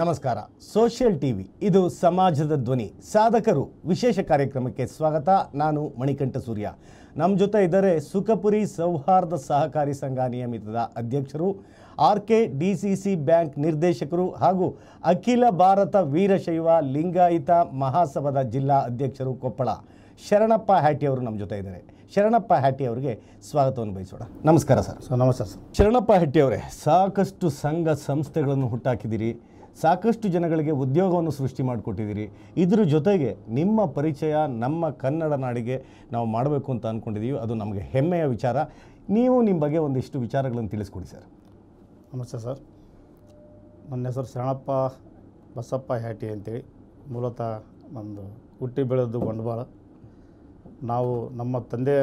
ನಮಸ್ಕಾರ social TV ಇದು ಸಮಾಜದ ಧ್ವನಿ ಸಾಧಕರು ವಿಶೇಷ ಕಾರ್ಯಕ್ರಮಕ್ಕೆ ಸ್ವಾಗತ ನಾನು ಮಣಿಕಂಠ ಸೂರ್ಯ ನಮ್ಮ ಜೊತೆ ಇದ್ದಾರೆ ಸುಖಪುರಿ ಸೌಹಾರ್ದ ಸಹಕಾರಿ ಸಂಘ ನಿಯಮಿತದ ಅಧ್ಯಕ್ಷರು R K D C C bank ನಿರ್ದೇಶಕರು ಹಾಗೂ ಅಖಿಲ ಭಾರತ ವೀರಶೈವ ಲಿಂಗಾಯಿತ ಮಹಾಸಭಾದ ಜಿಲ್ಲಾ ಅಧ್ಯಕ್ಷರು ಕೊಪ್ಪಳ ಶರಣಪ್ಪ ಅವರು ನಮ್ಮ ಜೊತೆ ಇದ್ದಾರೆ ಶರಣಪ್ಪ ಹಟ್ಟಿ ಅವರಿಗೆ ಸ್ವಾಗತವನ್ನು ಬಯಸೋಣ ನಮಸ್ಕಾರ ಸರ್ ಸೊ ನಮಸ್ಕಾರ ಸರ್ ಶರಣಪ್ಪ ಹಟ್ಟಿ ಅವರೇ ಸಾಕಷ್ಟು ಸಂಘ ಸಂಸ್ಥೆಗಳನ್ನು ಹುಟ್ಟಾಕಿದ್ದೀರಿ ಸಾಕಷ್ಟು ಜನಗಳಿಗೆ ಉದ್ಯೋಗವನ್ನು ಸೃಷ್ಟಿ ಮಾಡಿಕೊಟ್ಟಿದ್ದೀರಿ ಇದ್ರ ಜೊತೆಗೆ ನಿಮ್ಮ ಪರಿಚಯ ನಮ್ಮ ಕನ್ನಡ ನಾಡಿಗೆ ನಾವು ಮಾಡಬೇಕು ಅಂತ ಅಂದ್ಕೊಂಡಿದ್ದೀವಿ ಅದು ನಮಗೆ ಹೆಮ್ಮೆಯ ವಿಚಾರ ನೀವು ನಿಮ್ಮ ಬಗ್ಗೆ ಒಂದಿಷ್ಟು ವಿಚಾರಗಳನ್ನು ತಿಳಿಸ್ಕೊಡಿ ಸರ್ ನಮಸ್ತೆ ಸರ್ ನನ್ನ ಹೆಸರು ಶರಣಪ್ಪ ಬಸಪ್ಪ ಹ್ಯಾಟಿ ಅಂತೇಳಿ ಮೂಲತಃ ನಮ್ಮದು ಹುಟ್ಟಿ ಬೆಳೆದು ಬಂಡವಾಳ ನಾವು ನಮ್ಮ ತಂದೆ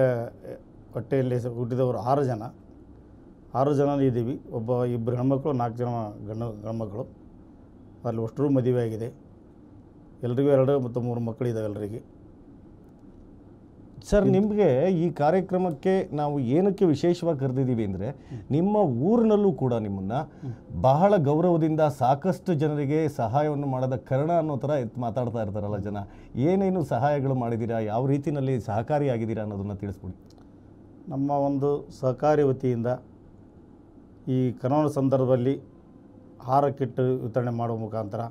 ಹೊಟ್ಟೆಯಲ್ಲಿ ಹುಟ್ಟಿದವರು ಆರು ಜನ ಆರು ಜನ ಇದ್ದೀವಿ ಒಬ್ಬ ಇಬ್ಬರು ಹೆಣ್ಮಕ್ಳು ನಾಲ್ಕು ಜನ ಗಂಡ ಗಂಡು ಮಕ್ಕಳು ಅಲ್ಲಿ ಅಷ್ಟರೂ ಮದುವೆ ಆಗಿದೆ ಎಲ್ರಿಗೂ ಎರಡು ಮತ್ತು ಮೂರು ಮಕ್ಕಳಿದ್ದಾವೆ ಎಲ್ಲರಿಗೆ ಸರ್ ನಿಮಗೆ ಈ ಕಾರ್ಯಕ್ರಮಕ್ಕೆ ನಾವು ಏನಕ್ಕೆ ವಿಶೇಷವಾಗಿ ಕರೆದಿದ್ದೀವಿ ಅಂದರೆ ನಿಮ್ಮ ಊರಿನಲ್ಲೂ ಕೂಡ ನಿಮ್ಮನ್ನು ಬಹಳ ಗೌರವದಿಂದ ಸಾಕಷ್ಟು ಜನರಿಗೆ ಸಹಾಯವನ್ನು ಮಾಡದ ಕರ್ಣ ಅನ್ನೋ ಥರ ಮಾತಾಡ್ತಾ ಇರ್ತಾರಲ್ಲ ಜನ ಏನೇನು ಸಹಾಯಗಳು ಮಾಡಿದ್ದೀರಾ ಯಾವ ರೀತಿಯಲ್ಲಿ ಸಹಕಾರಿಯಾಗಿದ್ದೀರಾ ಅನ್ನೋದನ್ನು ತಿಳಿಸ್ಕೊಡಿ ನಮ್ಮ ಒಂದು ಸಹಕಾರಿ ವತಿಯಿಂದ ಈ ಕರೋನಾ ಸಂದರ್ಭದಲ್ಲಿ ಆಹಾರ ಕಿಟ್ ವಿತರಣೆ ಮಾಡುವ ಮುಖಾಂತರ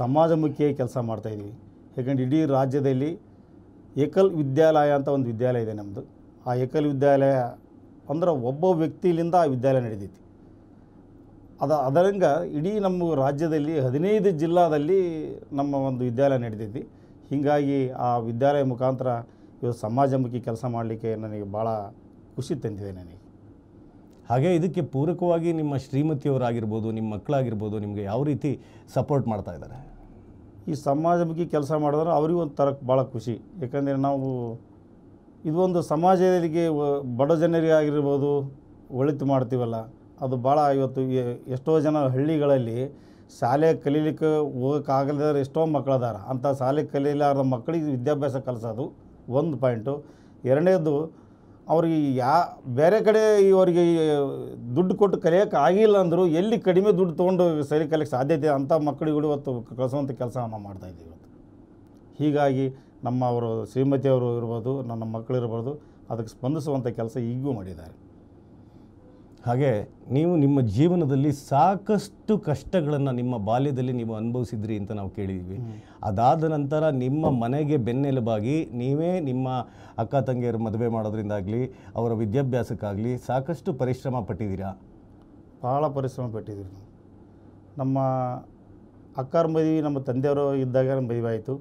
ಸಮಾಜಮುಖಿಯಾಗಿ ಕೆಲಸ ಮಾಡ್ತಾಯಿದ್ದೀವಿ ಯಾಕಂದ್ರೆ ಇಡೀ ರಾಜ್ಯದಲ್ಲಿ ಏಕಲ್ ವಿದ್ಯಾಲಯ ಅಂತ ಒಂದು ವಿದ್ಯಾಲಯ ಇದೆ ನಮ್ಮದು ಆ ಏಕಲ್ ವಿದ್ಯಾಲಯ ಅಂದ್ರೆ ಒಬ್ಬ ವ್ಯಕ್ತಿಯಿಂದ ಆ ವಿದ್ಯಾಲಯ ನಡೆದೈತಿ ಅದ ಅದರಂಗ ಇಡೀ ನಮ್ಮ ರಾಜ್ಯದಲ್ಲಿ ಹದಿನೈದು ಜಿಲ್ಲಾದಲ್ಲಿ ನಮ್ಮ ಒಂದು ವಿದ್ಯಾಲಯ ನಡೆದೈತಿ ಹೀಗಾಗಿ ಆ ವಿದ್ಯಾಲಯ ಮುಖಾಂತರ ಇವತ್ತು ಸಮಾಜಮುಖಿ ಕೆಲಸ ಮಾಡಲಿಕ್ಕೆ ನನಗೆ ಭಾಳ ಖುಷಿ ತಂದಿದೆ ನನಗೆ ಹಾಗೆ ಇದಕ್ಕೆ ಪೂರಕವಾಗಿ ನಿಮ್ಮ ಶ್ರೀಮತಿಯವರಾಗಿರ್ಬೋದು ನಿಮ್ಮ ಮಕ್ಕಳಾಗಿರ್ಬೋದು ನಿಮಗೆ ಯಾವ ರೀತಿ ಸಪೋರ್ಟ್ ಮಾಡ್ತಾ ಇದ್ದಾರೆ ಈ ಬಗ್ಗೆ ಕೆಲಸ ಮಾಡಿದ್ರೆ ಅವರಿಗೂ ಒಂದು ತರಕ್ಕೆ ಭಾಳ ಖುಷಿ ಯಾಕಂದರೆ ನಾವು ಇದೊಂದು ಸಮಾಜರಿಗೆ ಬಡ ಜನರಿಗೆ ಆಗಿರ್ಬೋದು ಒಳಿತು ಮಾಡ್ತೀವಲ್ಲ ಅದು ಭಾಳ ಇವತ್ತು ಎಷ್ಟೋ ಜನ ಹಳ್ಳಿಗಳಲ್ಲಿ ಶಾಲೆ ಕಲೀಲಿಕ್ಕೆ ಹೋಗೋಕ್ಕಾಗಲಿದ್ದಾರೆ ಎಷ್ಟೋ ಮಕ್ಕಳದಾರ ಅಂಥ ಶಾಲೆ ಕಲೀಲಾರ್ದ ಮಕ್ಕಳಿಗೆ ವಿದ್ಯಾಭ್ಯಾಸ ಕಲಿಸೋದು ಒಂದು ಪಾಯಿಂಟು ಎರಡನೇದು ಅವ್ರಿಗೆ ಯಾ ಬೇರೆ ಕಡೆ ಇವರಿಗೆ ದುಡ್ಡು ಕೊಟ್ಟು ಕಲಿಯೋಕೆ ಆಗಿಲ್ಲ ಅಂದರೂ ಎಲ್ಲಿ ಕಡಿಮೆ ದುಡ್ಡು ತೊಗೊಂಡು ಸರಿ ಕಲಿಯೋಕ್ಕೆ ಸಾಧ್ಯತೆ ಅಂಥ ಮಕ್ಕಳಿಗೂ ಇವತ್ತು ಕಳಿಸುವಂಥ ಕೆಲಸ ಮಾಡ್ತಾ ಇದ್ದೀವಿ ಇವತ್ತು ಹೀಗಾಗಿ ನಮ್ಮ ಅವರು ಶ್ರೀಮತಿಯವರು ಇರ್ಬೋದು ನನ್ನ ಮಕ್ಕಳಿರ್ಬೋದು ಅದಕ್ಕೆ ಸ್ಪಂದಿಸುವಂಥ ಕೆಲಸ ಈಗೂ ಮಾಡಿದ್ದಾರೆ ಹಾಗೆ ನೀವು ನಿಮ್ಮ ಜೀವನದಲ್ಲಿ ಸಾಕಷ್ಟು ಕಷ್ಟಗಳನ್ನು ನಿಮ್ಮ ಬಾಲ್ಯದಲ್ಲಿ ನೀವು ಅನುಭವಿಸಿದ್ರಿ ಅಂತ ನಾವು ಕೇಳಿದ್ವಿ ಅದಾದ ನಂತರ ನಿಮ್ಮ ಮನೆಗೆ ಬೆನ್ನೆಲುಬಾಗಿ ನೀವೇ ನಿಮ್ಮ ಅಕ್ಕ ತಂಗಿಯರು ಮದುವೆ ಮಾಡೋದ್ರಿಂದಾಗಲಿ ಅವರ ವಿದ್ಯಾಭ್ಯಾಸಕ್ಕಾಗಲಿ ಸಾಕಷ್ಟು ಪರಿಶ್ರಮ ಪಟ್ಟಿದ್ದೀರಾ ಭಾಳ ಪರಿಶ್ರಮ ಪಟ್ಟಿದ್ದೀವಿ ನಮ್ಮ ಅಕ್ಕಾರ ಮದುವೆ ನಮ್ಮ ತಂದೆಯವರು ಇದ್ದಾಗ ಮದುವೆ ಆಯಿತು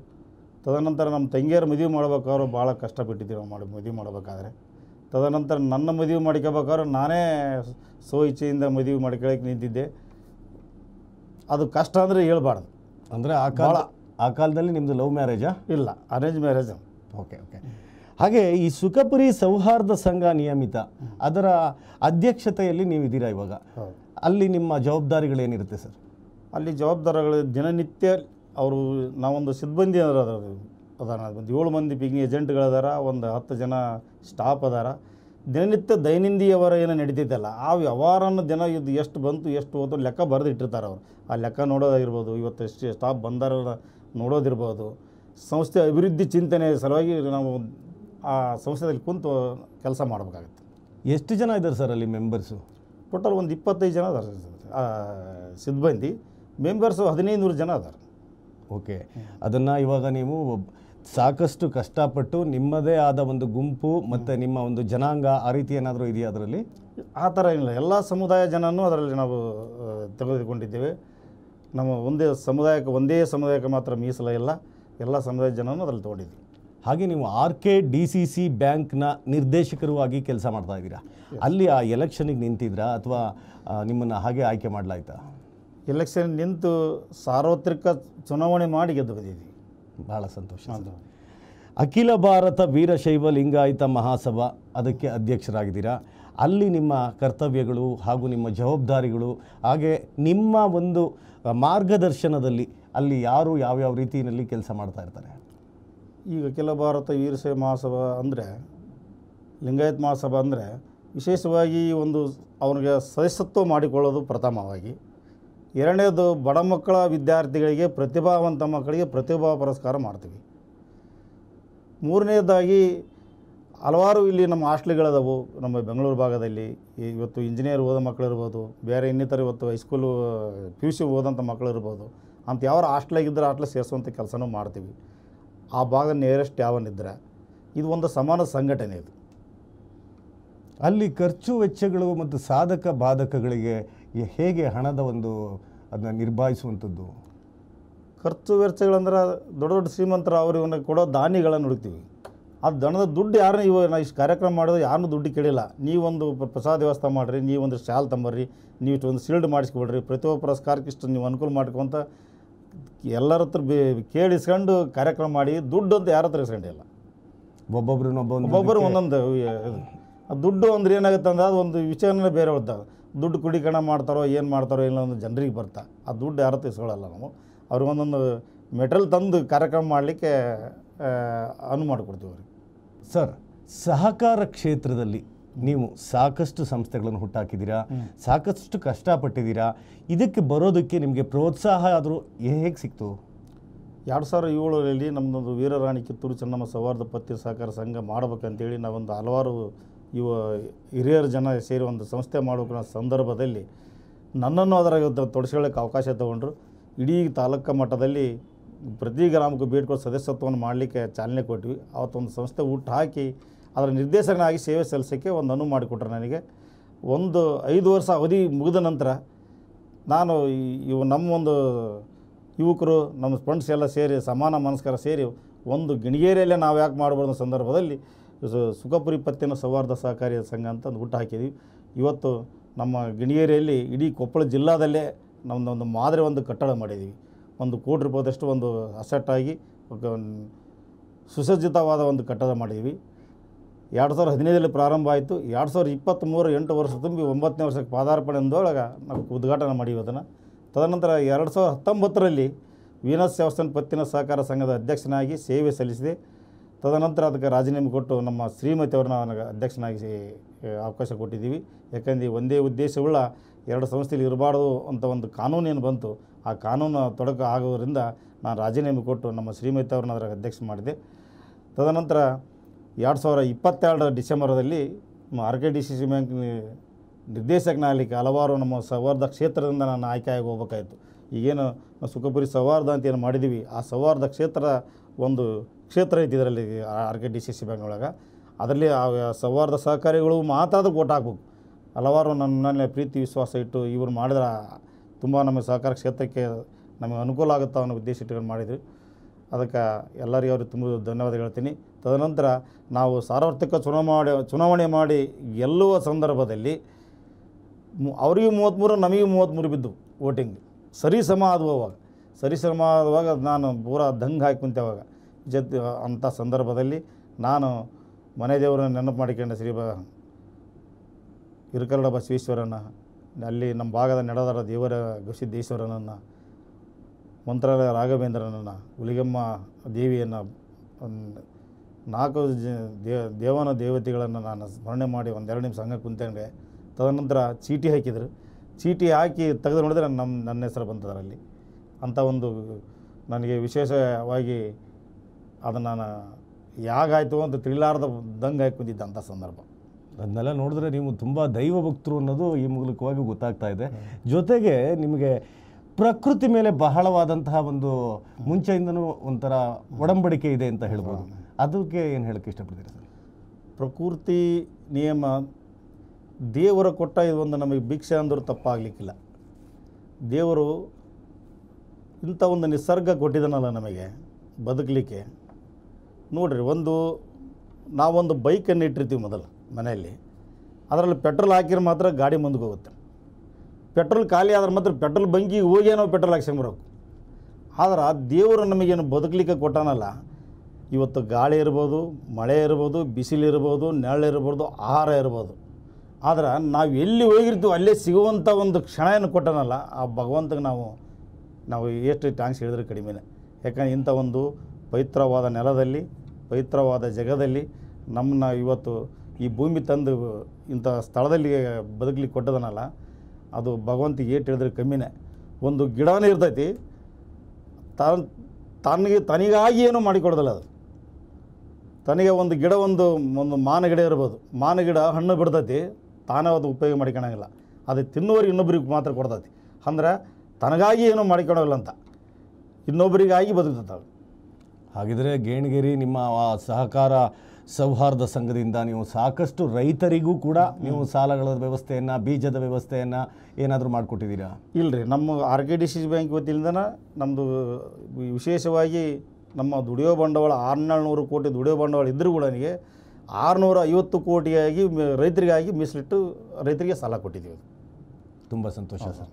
ತದನಂತರ ನಮ್ಮ ತಂಗಿಯರು ಮದುವೆ ಮಾಡ್ಬೇಕಾದ್ರು ಭಾಳ ಕಷ್ಟಪಟ್ಟಿದ್ದೀವಿ ಮಾಡಿ ಮದುವೆ ಮಾಡಬೇಕಾದ್ರೆ ತದನಂತರ ನನ್ನ ಮದುವೆ ಮಾಡ್ಕೋಬೇಕಾದ್ರೆ ನಾನೇ ಸೋ ಇಚ್ಛೆಯಿಂದ ಮದುವೆ ಮಾಡ್ಕೊಳಕ್ಕೆ ನಿಂತಿದ್ದೆ ಅದು ಕಷ್ಟ ಅಂದರೆ ಹೇಳ್ಬಾರ್ದು ಅಂದರೆ ಆ ಕಾಲ ಆ ಕಾಲದಲ್ಲಿ ನಿಮ್ಮದು ಲವ್ ಮ್ಯಾರೇಜಾ ಇಲ್ಲ ಅರೇಂಜ್ ಮ್ಯಾರೇಜ್ ಓಕೆ ಓಕೆ ಹಾಗೆ ಈ ಸುಖಪುರಿ ಸೌಹಾರ್ದ ಸಂಘ ನಿಯಮಿತ ಅದರ ಅಧ್ಯಕ್ಷತೆಯಲ್ಲಿ ನೀವಿದ್ದೀರಾ ಇವಾಗ ಅಲ್ಲಿ ನಿಮ್ಮ ಜವಾಬ್ದಾರಿಗಳೇನಿರುತ್ತೆ ಸರ್ ಅಲ್ಲಿ ಜವಾಬ್ದಾರಿಗಳು ದಿನನಿತ್ಯ ಅವರು ನಾವೊಂದು ಸಿಬ್ಬಂದಿ ಅದಾರ ಒಂದು ಏಳು ಮಂದಿ ಪಿಗ್ನಿ ಏಜೆಂಟ್ಗಳದಾರ ಒಂದು ಹತ್ತು ಜನ ಸ್ಟಾಫ್ ಅದಾರ ದಿನನಿತ್ಯ ದೈನಂದಿಯವರ ಏನೋ ಏನು ನಡೀತೈತಲ್ಲ ಆ ವ್ಯವಹಾರನ ದಿನ ಇದು ಎಷ್ಟು ಬಂತು ಎಷ್ಟು ಹೋತು ಲೆಕ್ಕ ಬರೆದಿಟ್ಟಿರ್ತಾರೆ ಅವರು ಆ ಲೆಕ್ಕ ನೋಡೋದಾಗಿರ್ಬೋದು ಇವತ್ತು ಎಷ್ಟು ಸ್ಟಾಫ್ ಬಂದಾರ ನೋಡೋದಿರ್ಬೋದು ಸಂಸ್ಥೆ ಅಭಿವೃದ್ಧಿ ಚಿಂತನೆ ಸಲುವಾಗಿ ನಾವು ಆ ಸಂಸ್ಥೆದಲ್ಲಿ ಕುಂತು ಕೆಲಸ ಮಾಡಬೇಕಾಗುತ್ತೆ ಎಷ್ಟು ಜನ ಇದ್ದಾರೆ ಸರ್ ಅಲ್ಲಿ ಮೆಂಬರ್ಸು ಟೋಟಲ್ ಒಂದು ಇಪ್ಪತ್ತೈದು ಜನ ಅದಾರೆ ಸಿಬ್ಬಂದಿ ಮೆಂಬರ್ಸು ಹದಿನೈದು ನೂರು ಜನ ಅದಾರೆ ಓಕೆ ಅದನ್ನು ಇವಾಗ ನೀವು ಸಾಕಷ್ಟು ಕಷ್ಟಪಟ್ಟು ನಿಮ್ಮದೇ ಆದ ಒಂದು ಗುಂಪು ಮತ್ತು ನಿಮ್ಮ ಒಂದು ಜನಾಂಗ ಆ ರೀತಿ ಏನಾದರೂ ಇದೆಯಾ ಅದರಲ್ಲಿ ಆ ಥರ ಏನಿಲ್ಲ ಎಲ್ಲ ಸಮುದಾಯ ಜನನೂ ಅದರಲ್ಲಿ ನಾವು ತೆಗೆದುಕೊಂಡಿದ್ದೇವೆ ನಮ್ಮ ಒಂದೇ ಸಮುದಾಯಕ್ಕೆ ಒಂದೇ ಸಮುದಾಯಕ್ಕೆ ಮಾತ್ರ ಮೀಸಲ ಇಲ್ಲ ಎಲ್ಲ ಸಮುದಾಯದ ಜನನೂ ಅದರಲ್ಲಿ ತೊಗೊಂಡಿದ್ವಿ ಹಾಗೆ ನೀವು R K D C C ಬ್ಯಾಂಕ್ನ ನಿರ್ದೇಶಕರು ಆಗಿ ಕೆಲಸ ಮಾಡ್ತಾ ಇದ್ದೀರಾ ಅಲ್ಲಿ ಆ ಎಲೆಕ್ಷನಿಗೆ ನಿಂತಿದ್ದೀರಾ ಅಥವಾ ನಿಮ್ಮನ್ನು ಹಾಗೆ ಆಯ್ಕೆ ಮಾಡಲಾಯ್ತಾ ಎಲೆಕ್ಷನ್ ನಿಂತು ಸಾರ್ವತ್ರಿಕ ಚುನಾವಣೆ ಮಾಡಿ ಗೆದ್ದು ಬಂದಿದ್ವಿ ಭಾಳ ಸಂತೋಷ ಅಖಿಲ ಭಾರತ ವೀರಶೈವ ಲಿಂಗಾಯತ ಮಹಾಸಭಾ ಅದಕ್ಕೆ ಅಧ್ಯಕ್ಷರಾಗಿದ್ದೀರಾ ಅಲ್ಲಿ ನಿಮ್ಮ ಕರ್ತವ್ಯಗಳು ಹಾಗೂ ನಿಮ್ಮ ಜವಾಬ್ದಾರಿಗಳು ಹಾಗೆ ನಿಮ್ಮ ಒಂದು ಮಾರ್ಗದರ್ಶನದಲ್ಲಿ ಅಲ್ಲಿ ಯಾರು ಯಾವ್ಯಾವ ರೀತಿಯಲ್ಲಿ ಕೆಲಸ ಮಾಡ್ತಾ ಇರ್ತಾರೆ ಈಗ ಅಖಿಲ ಭಾರತ ವೀರಶೈವ ಮಹಾಸಭಾ ಅಂದರೆ ಲಿಂಗಾಯತ ಮಹಾಸಭಾ ಅಂದರೆ ವಿಶೇಷವಾಗಿ ಒಂದು ಅವನಿಗೆ ಸದಸ್ಯತ್ವ ಮಾಡಿಕೊಳ್ಳೋದು ಪ್ರಥಮವಾಗಿ ಎರಡನೇದು ಬಡ ಮಕ್ಕಳ ವಿದ್ಯಾರ್ಥಿಗಳಿಗೆ ಪ್ರತಿಭಾವಂತ ಮಕ್ಕಳಿಗೆ ಪ್ರತಿಭಾ ಪುರಸ್ಕಾರ ಮಾಡ್ತೀವಿ ಮೂರನೇದಾಗಿ ಹಲವಾರು ಇಲ್ಲಿ ನಮ್ಮ ಹಾಸ್ಟ್ಲ್ಗಳದವು ನಮ್ಮ ಬೆಂಗಳೂರು ಭಾಗದಲ್ಲಿ ಇವತ್ತು ಇಂಜಿನಿಯರ್ ಓದೋ ಮಕ್ಕಳು ಬೇರೆ ಇನ್ನಿತರ ಇವತ್ತು ಹೈಸ್ಕೂಲು ಪಿ ಯು ಸಿ ಓದೋಂಥ ಮಕ್ಕಳು ಅಂತ ಯಾವ ಹಾಸ್ಟ್ಲಾಗಿದ್ದರೆ ಹಾಸ್ಟ್ಲಿಗೆ ಸೇರಿಸುವಂಥ ಕೆಲಸನೂ ಮಾಡ್ತೀವಿ ಆ ಭಾಗದ ನೇರೆಸ್ಟ್ ಯಾವನಿದ್ರೆ ಇದು ಒಂದು ಸಮಾನ ಸಂಘಟನೆ ಇದು ಅಲ್ಲಿ ಖರ್ಚು ವೆಚ್ಚಗಳು ಮತ್ತು ಸಾಧಕ ಬಾಧಕಗಳಿಗೆ ಹೇಗೆ ಹಣದ ಒಂದು ಅದನ್ನ ನಿರ್ಭಾಯಿಸುವಂಥದ್ದು ಖರ್ಚು ವೆಚ್ಚಗಳಂದ್ರೆ ದೊಡ್ಡ ದೊಡ್ಡ ಶ್ರೀಮಂತರ ಅವ್ರಿಗೆ ಕೊಡೋ ದಾನಿಗಳನ್ನು ಹುಡುಕ್ತೀವಿ ಆ ದಣದ ದುಡ್ಡು ಯಾರನ್ನ ಇವಾಗ ನಾವು ಇಷ್ಟು ಕಾರ್ಯಕ್ರಮ ಮಾಡಿದ್ರೆ ಯಾರನ್ನೂ ದುಡ್ಡು ಕೇಳಿಲ್ಲ ನೀವೊಂದು ಪ್ರಸಾದ ವ್ಯವಸ್ಥೆ ಮಾಡಿರಿ ನೀವೊಂದು ಶಾಲ್ ತಂಬರ್ರಿ ನೀವು ಇಷ್ಟೊಂದು ಶೀಲ್ಡ್ ಮಾಡಿಸ್ಕೊಬಿಡ್ರಿ ಪ್ರತಿಯೊಬ್ಬ ಪುರಸ್ಕಾರಕ್ಕೆ ಇಷ್ಟು ನೀವು ಅನುಕೂಲ ಮಾಡ್ಕೊಂತ ಎಲ್ಲರ ಹತ್ರ ಬಿ ಕೇಳಿಸ್ಕೊಂಡು ಕಾರ್ಯಕ್ರಮ ಮಾಡಿ ದುಡ್ಡು ಅಂತ ಯಾರ ಹತ್ರ ಇಸ್ಕೊಂಡಿಲ್ಲ ಒಬ್ಬೊಬ್ರು ಒಬ್ಬೊಬ್ಬರು ಒಂದೊಂದು ದುಡ್ಡು ಅಂದ್ರೆ ಏನಾಗುತ್ತೆ ಅಂದ್ರೆ ಅದು ಒಂದು ವಿಚಾರನೇ ಬೇರೆ ಹೊಡ್ತಾರೆ ದುಡ್ಡು ಕುಡಿಕಣ ಮಾಡ್ತಾರೋ ಏನು ಮಾಡ್ತಾರೋ ಇಲ್ಲ ಒಂದು ಜನರಿಗೆ ಬರ್ತಾ ಆ ದುಡ್ಡು ಯಾರ ಹತ್ರ ಇಸ್ಕೊಳ್ಳಲ್ಲ ನಾವು ಅವ್ರಿಗೊಂದೊಂದು ಮೆಟ್ರಲ್ ತಂದು ಕಾರ್ಯಕ್ರಮ ಮಾಡಲಿಕ್ಕೆ ಅನುವು ಮಾಡಿಕೊಡ್ತೀವಿ ಅವ್ರಿಗೆ ಸರ್ ಸಹಕಾರ ಕ್ಷೇತ್ರದಲ್ಲಿ ನೀವು ಸಾಕಷ್ಟು ಸಂಸ್ಥೆಗಳನ್ನು ಹುಟ್ಟಾಕಿದ್ದೀರಾ ಸಾಕಷ್ಟು ಕಷ್ಟಪಟ್ಟಿದ್ದೀರಾ ಇದಕ್ಕೆ ಬರೋದಕ್ಕೆ ನಿಮಗೆ ಪ್ರೋತ್ಸಾಹ ಆದರೂ ಹೇಗೆ ಸಿಕ್ತು ಎರಡು ಸಾವಿರದ ಏಳರಲ್ಲಿ ನಮ್ಮದೊಂದು ವೀರರಾಣಿ ಕಿತ್ತೂರು ಚೆನ್ನಮ್ಮ ಸೌಹಾರ್ದ ಪತ್ತಿ ಸಹಕಾರ ಸಂಘ ಮಾಡಬೇಕಂತೇಳಿ ನಾವೊಂದು ಹಲವಾರು ಯುವ ಹಿರಿಯರ ಜನ ಸೇರಿ ಒಂದು ಸಂಸ್ಥೆ ಮಾಡಬೇಕು ಸಂದರ್ಭದಲ್ಲಿ ನನ್ನನ್ನು ಅದರ ತೊಡಸ್ಕೊಳ್ಳೋಕ್ಕೆ ಅವಕಾಶ ತಗೊಂಡ್ರು ಇಡೀ ತಾಲೂಕು ಮಟ್ಟದಲ್ಲಿ ಪ್ರತಿ ಗ್ರಾಮಕ್ಕೂ ಬೇಡ್ಕೊಂಡು ಸದಸ್ಯತ್ವವನ್ನು ಮಾಡಲಿಕ್ಕೆ ಚಾಲನೆ ಕೊಟ್ವಿ ಒಂದು ಸಂಸ್ಥೆ ಊಟ ಹಾಕಿ ಅದರ ನಿರ್ದೇಶಕನಾಗಿ ಸೇವೆ ಸಲ್ಲಿಸೋಕ್ಕೆ ಒಂದು ಅನುವು ಮಾಡಿಕೊಟ್ರು ನನಗೆ ಒಂದು ಐದು ವರ್ಷ ಅವಧಿ ಮುಗಿದ ನಂತರ ನಾನು ಇವು ನಮ್ಮೊಂದು ಯುವಕರು ನಮ್ಮ ಫ್ರೆಂಡ್ಸ್ ಎಲ್ಲ ಸೇರಿ ಸಮಾನ ಮನಸ್ಕರ ಸೇರಿ ಒಂದು ಗಿಣಿಗೇರಿಯಲ್ಲೇ ನಾವು ಯಾಕೆ ಮಾಡಬಾರ್ದು ಸಂದರ್ಭದಲ್ಲಿ ಸುಖಪುರಿ ಪತ್ತಿನ ಸೌಹಾರ್ದ ಸಹಕಾರಿ ಸಂಘ ಅಂತ ಒಂದು ಊಟ ಹಾಕಿದ್ವಿ ಇವತ್ತು ನಮ್ಮ ಗಿಣಿಗೇರಿಯಲ್ಲಿ ಇಡೀ ಕೊಪ್ಪಳ ಜಿಲ್ಲಾದಲ್ಲೇ ನಮ್ಮದೊಂದು ಮಾದರಿ ಒಂದು ಕಟ್ಟಡ ಮಾಡಿದ್ದೀವಿ ಒಂದು ಕೋಟಿ ರೂಪಾಯಿದಷ್ಟು ಒಂದು ಅಸೆಟ್ಟಾಗಿ ಸುಸಜ್ಜಿತವಾದ ಒಂದು ಕಟ್ಟಡ ಮಾಡಿದ್ದೀವಿ ಎರಡು ಸಾವಿರದ ಹದಿನೈದರಲ್ಲಿ ಪ್ರಾರಂಭ ಆಯಿತು ಎರಡು ಸಾವಿರದ ಇಪ್ಪತ್ತ್ಮೂರು ಎಂಟು ವರ್ಷ ತುಂಬಿ ಒಂಬತ್ತನೇ ವರ್ಷಕ್ಕೆ ಪಾದಾರ್ಪಣೆ ಅಂದೊಳಗೆ ನಾವು ಉದ್ಘಾಟನೆ ಮಾಡಿ ಅದನ್ನು ತದನಂತರ ಎರಡು ಸಾವಿರದ ಹತ್ತೊಂಬತ್ತರಲ್ಲಿ ವೀನಸ್ ಸೇವಸ್ಥಾನ ಪತ್ತಿನ ಸಹಕಾರ ಸಂಘದ ಅಧ್ಯಕ್ಷನಾಗಿ ಸೇವೆ ಸಲ್ಲಿಸಿದೆ ತದನಂತರ ಅದಕ್ಕೆ ರಾಜೀನಾಮೆ ಕೊಟ್ಟು ನಮ್ಮ ಶ್ರೀಮತಿ ಅವ್ರನ್ನ ನನಗೆ ಅಧ್ಯಕ್ಷನಾಗಿ ಅವಕಾಶ ಕೊಟ್ಟಿದ್ದೀವಿ ಯಾಕಂದರೆ ಒಂದೇ ಉದ್ದೇಶವುಳ್ಳ ಎರಡು ಸಂಸ್ಥೆಯಲ್ಲಿ ಇರಬಾರ್ದು ಅಂತ ಒಂದು ಏನು ಬಂತು ಆ ಕಾನೂನು ತೊಡಕ ಆಗೋದರಿಂದ ನಾನು ರಾಜೀನಾಮೆ ಕೊಟ್ಟು ನಮ್ಮ ಶ್ರೀಮತಿ ಅವ್ರನ್ನ ಅದರ ಅಧ್ಯಕ್ಷ ಮಾಡಿದೆ ತದನಂತರ ಎರಡು ಸಾವಿರ ಇಪ್ಪತ್ತೆರಡರ ಡಿಸೆಂಬರದಲ್ಲಿ R K D C C bank ನಿರ್ದೇಶಕನಾಗಲಿಕ್ಕೆ ಹಲವಾರು ನಮ್ಮ ಸೌಹಾರ್ದ ಕ್ಷೇತ್ರದಿಂದ ನಾನು ಆಯ್ಕೆಯಾಗಿ ಹೋಗಬೇಕಾಯಿತು ಈಗೇನು ಸುಖಪುರಿ ಸೌಹಾರ್ದ ಅಂತ ಏನು ಮಾಡಿದ್ದೀವಿ ಆ ಸೌಹಾರ್ದ ಕ್ಷೇತ್ರ ಒಂದು ಕ್ಷೇತ್ರ ಐತಿ ಇದರಲ್ಲಿ R K D C C ಒಳಗೆ ಅದರಲ್ಲಿ ಆ ಸೌಹಾರ್ದ ಸಹಕಾರಿಗಳು ಮಾತಾಡೋದು ಓಟ್ ಹಾಕ್ಬೇಕು ಹಲವಾರು ನನ್ನಲ್ಲಿ ಪ್ರೀತಿ ವಿಶ್ವಾಸ ಇಟ್ಟು ಇವರು ಮಾಡಿದ್ರೆ ತುಂಬ ನಮ್ಮ ಸಹಕಾರ ಕ್ಷೇತ್ರಕ್ಕೆ ನಮಗೆ ಅನುಕೂಲ ಆಗುತ್ತೆ ಅನ್ನೋ ಉದ್ದೇಶ ಇಟ್ಕೊಂಡು ಮಾಡಿದ್ವಿ ಅದಕ್ಕೆ ಎಲ್ಲರಿಗೂ ಅವ್ರಿಗೆ ತುಂಬ ಧನ್ಯವಾದ ಹೇಳ್ತೀನಿ ತದನಂತರ ನಾವು ಸಾರ್ವತ್ರಿಕ ಚುನಾವಣೆ ಚುನಾವಣೆ ಮಾಡಿ ಗೆಲ್ಲುವ ಸಂದರ್ಭದಲ್ಲಿ ಅವರಿಗೂ ಮೂವತ್ತ್ಮೂರು ನಮಗೂ ಮೂವತ್ತ್ಮೂರು ಬಿದ್ದು ವೋಟಿಂಗ್ ಸರಿ ಸಮ ಆದವು ಅವಾಗ ಸರಿ ಸಮ ಆದವಾಗ ನಾನು ಪೂರ ದಂಗೆ ಹಾಕಿ ಕುಂತೆ ಅವಾಗ ಅಂಥ ಸಂದರ್ಭದಲ್ಲಿ ನಾನು ಮನೆ ದೇವರನ್ನು ನೆನಪು ಮಾಡಿಕೊಂಡೆ ಶ್ರೀ ಹಿರಕರಡ ಬಸವೇಶ್ವರನ ಅಲ್ಲಿ ನಮ್ಮ ಭಾಗದ ನೆಡದರ ದೇವರ ಗವಿಸಿದ್ದೇಶ್ವರನನ್ನು ಮಂತ್ರ ರಾಘವೇಂದ್ರನನ್ನು ಹುಲಿಗಮ್ಮ ದೇವಿಯನ್ನು ನಾಲ್ಕು ದೇವನ ದೇವತೆಗಳನ್ನು ನಾನು ಸ್ಮರಣೆ ಮಾಡಿ ಒಂದೆರಡು ನಿಮಿಷ ಹಂಗೆ ಕುಂತೇನೆ ತದನಂತರ ಚೀಟಿ ಹಾಕಿದರು ಚೀಟಿ ಹಾಕಿ ತೆಗೆದು ನೋಡಿದ್ರೆ ನಮ್ಮ ನನ್ನ ಹೆಸರು ಬಂತದರಲ್ಲಿ ಅಂಥ ಒಂದು ನನಗೆ ವಿಶೇಷವಾಗಿ ಅದನ್ನು ಯಾಗಾಯಿತು ಅಂತ ತಿಳಿಲಾರ್ದಂಗೆ ಕುಂತಿದ್ದೆ ಅಂಥ ಸಂದರ್ಭ ಅದನ್ನೆಲ್ಲ ನೋಡಿದ್ರೆ ನೀವು ತುಂಬ ದೈವ ಭಕ್ತರು ಅನ್ನೋದು ಈ ಮೂಲಕವಾಗಿ ಗೊತ್ತಾಗ್ತಾ ಇದೆ ಜೊತೆಗೆ ನಿಮಗೆ ಪ್ರಕೃತಿ ಮೇಲೆ ಬಹಳವಾದಂತಹ ಒಂದು ಮುಂಚೆಯಿಂದನೂ ಒಂಥರ ಒಡಂಬಡಿಕೆ ಇದೆ ಅಂತ ಹೇಳ್ಬೋದು ಅದಕ್ಕೆ ಏನು ಹೇಳಕ್ಕೆ ಇಷ್ಟಪಡ್ತೀರಾ ಸರ್ ಪ್ರಕೃತಿ ನಿಯಮ ದೇವರ ಕೊಟ್ಟ ಒಂದು ನಮಗೆ ಭಿಕ್ಷೆ ಅಂದರೂ ತಪ್ಪಾಗಲಿಕ್ಕಿಲ್ಲ ದೇವರು ಇಂಥ ಒಂದು ನಿಸರ್ಗ ಕೊಟ್ಟಿದ್ದಾನಲ್ಲ ನಮಗೆ ಬದುಕಲಿಕ್ಕೆ ನೋಡಿರಿ ಒಂದು ನಾವೊಂದು ಬೈಕನ್ನು ಇಟ್ಟಿರ್ತೀವಿ ಮೊದಲು ಮನೆಯಲ್ಲಿ ಅದರಲ್ಲಿ ಪೆಟ್ರೋಲ್ ಹಾಕಿದ್ರೆ ಮಾತ್ರ ಗಾಡಿ ಮುಂದಕ್ಕೆ ಹೋಗುತ್ತೆ ಪೆಟ್ರೋಲ್ ಖಾಲಿ ಆದ್ರೆ ಮಾತ್ರ ಪೆಟ್ರೋಲ್ ಬಂಕಿಗೆ ಹೋಗಿ ನಾವು ಪೆಟ್ರೋಲ್ ಹಾಕ್ಸ್ಕೊಂಬರಬೇಕು ಆದ್ರೆ ದೇವರು ನಮಗೇನು ಬದುಕಲಿಕ್ಕೆ ಕೊಟ್ಟಾನಲ್ಲ ಇವತ್ತು ಗಾಳಿ ಇರ್ಬೋದು ಮಳೆ ಇರ್ಬೋದು ಬಿಸಿಲಿರ್ಬೋದು ನೆರಳಿರ್ಬೋದು ಆಹಾರ ಇರ್ಬೋದು ಆದ್ರೆ ನಾವು ಎಲ್ಲಿ ಹೋಗಿರ್ತೀವಿ ಅಲ್ಲೇ ಸಿಗುವಂಥ ಒಂದು ಕ್ಷಣ ಏನು ಕೊಟ್ಟನಲ್ಲ ಆ ಭಗವಂತಗೆ ನಾವು ನಾವು ಎಷ್ಟು ಟ್ಯಾಂಕ್ಸ್ ಹೇಳಿದ್ರೆ ಕಡಿಮೆನೇ ಯಾಕಂದ್ರೆ ಇಂಥ ಒಂದು ಪವಿತ್ರವಾದ ನೆಲದಲ್ಲಿ ಪವಿತ್ರವಾದ ಜಗದಲ್ಲಿ ನಮ್ಮನ್ನ ಇವತ್ತು ಈ ಭೂಮಿ ತಂದು ಇಂಥ ಸ್ಥಳದಲ್ಲಿ ಬದುಕಲಿಕ್ಕೆ ಕೊಟ್ಟದನಲ್ಲ ಅದು ಭಗವಂತ ಏಟ್ ಹೇಳಿದ್ರೆ ಕಮ್ಮಿನೇ ಒಂದು ಗಿಡನೇ ಇರ್ತೈತಿ ತನ್ ತನಗೆ ತನಿಗಾಗಿ ಏನೂ ಮಾಡಿಕೊಡ್ದಲ್ಲ ಅದು ತನಗೆ ಒಂದು ಗಿಡ ಒಂದು ಒಂದು ಮಾನ ಗಿಡ ಇರ್ಬೋದು ಮಾನ ಗಿಡ ಹಣ್ಣು ಬಿಡ್ತೈತಿ ತಾನೇ ಅದು ಉಪಯೋಗ ಮಾಡ್ಕೊಳಂಗಿಲ್ಲ ಅದು ತಿನ್ನೋರು ಇನ್ನೊಬ್ರಿಗೆ ಮಾತ್ರ ಕೊಡ್ತೈತಿ ಅಂದ್ರೆ ತನಗಾಗಿ ಏನೂ ಮಾಡಿಕೊಡೋಲ್ಲ ಅಂತ ಇನ್ನೊಬ್ಬರಿಗಾಗಿ ಅದು ಹಾಗಿದ್ರೆ ಗೇಣಗಿರಿ ನಿಮ್ಮ ಸಹಕಾರ ಸೌಹಾರ್ದ ಸಂಘದಿಂದ ನೀವು ಸಾಕಷ್ಟು ರೈತರಿಗೂ ಕೂಡ ನೀವು ಸಾಲಗಳ ವ್ಯವಸ್ಥೆಯನ್ನು ಬೀಜದ ವ್ಯವಸ್ಥೆಯನ್ನು ಏನಾದರೂ ಮಾಡಿಕೊಟ್ಟಿದ್ದೀರಾ ಇಲ್ಲರಿ ನಮ್ಮ R K D C bank ವತಿಯಿಂದನ ನಮ್ಮದು ವಿಶೇಷವಾಗಿ ನಮ್ಮ ದುಡಿಯೋ ಬಂಡವಾಳ ಆರುನೂರು ಕೋಟಿ ದುಡಿಯೋ ಬಂಡವಾಳ ಇದ್ದರೂ ಕೂಡ ನನಗೆ ಆರುನೂರ ಐವತ್ತು ಕೋಟಿಯಾಗಿ ರೈತರಿಗಾಗಿ ಮೀಸಲಿಟ್ಟು ರೈತರಿಗೆ ಸಾಲ ಕೊಟ್ಟಿದ್ದೀವಿ ತುಂಬ ಸಂತೋಷ ಸರ್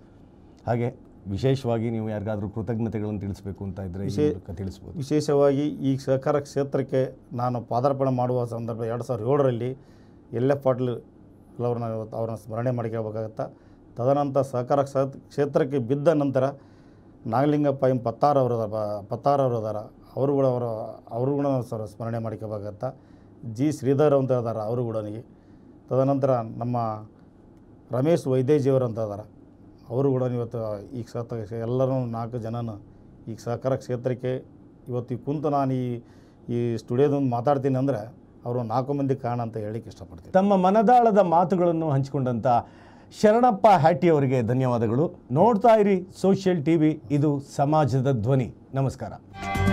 ಹಾಗೆ ವಿಶೇಷವಾಗಿ ನೀವು ಯಾರಿಗಾದರೂ ಕೃತಜ್ಞತೆಗಳನ್ನು ತಿಳಿಸಬೇಕು ಅಂತ ಇದ್ದರೆ ತಿಳಿಸ್ಬೋದು ವಿಶೇಷವಾಗಿ ಈ ಸಹಕಾರ ಕ್ಷೇತ್ರಕ್ಕೆ ನಾನು ಪಾದಾರ್ಪಣೆ ಮಾಡುವ ಸಂದರ್ಭ ಎರಡು ಸಾವಿರದ ಏಳರಲ್ಲಿ ಎಲ್ ಎಫ್ ಅವ್ರನ್ನ ಅವ್ರನ್ನ ಸ್ಮರಣೆ ಮಾಡಿಕೊಳ್ಬೇಕಾಗತ್ತ ತದನಂತರ ಸಹಕಾರ ಕ್ಷೇತ್ರಕ್ಕೆ ಬಿದ್ದ ನಂತರ ನಾಗಲಿಂಗಪ್ಪ ಎಂ ಪತ್ತಾರವ್ರದಾರ ಪತ್ತಾರ ಅವರು ಕೂಡ ಅವರ ಅವರು ಕೂಡ ಸ್ಮರಣೆ ಮಾಡ್ಕೋಬೇಕಾಗತ್ತ ಜಿ ಶ್ರೀಧರ್ ಅಂತ ಇದ್ದಾರೆ ಅವರು ಕೂಡ ತದನಂತರ ನಮ್ಮ ರಮೇಶ್ ವೈದ್ಯಜಿಯವರು ಅಂತ ಇದ್ದಾರೆ ಅವರು ಕೂಡ ಇವತ್ತು ಈಗ ಸತ ಎಲ್ಲರೂ ನಾಲ್ಕು ಜನನ ಈಗ ಸಹಕಾರ ಕ್ಷೇತ್ರಕ್ಕೆ ಇವತ್ತು ಈ ಕುಂತು ನಾನು ಈ ಈ ಸ್ಟುಡಿಯೋದೊಂದು ಮಾತಾಡ್ತೀನಿ ಅಂದರೆ ಅವರು ನಾಲ್ಕು ಮಂದಿ ಕಾರಣ ಅಂತ ಹೇಳಲಿಕ್ಕೆ ಇಷ್ಟಪಡ್ತೀನಿ ತಮ್ಮ ಮನದಾಳದ ಮಾತುಗಳನ್ನು ಹಂಚಿಕೊಂಡಂಥ ಶರಣಪ್ಪ ಹ್ಯಾಟಿ ಅವರಿಗೆ ಧನ್ಯವಾದಗಳು ನೋಡ್ತಾ ಇರಿ ಸೋಷಿಯಲ್ ಟಿ ಇದು ಸಮಾಜದ ಧ್ವನಿ ನಮಸ್ಕಾರ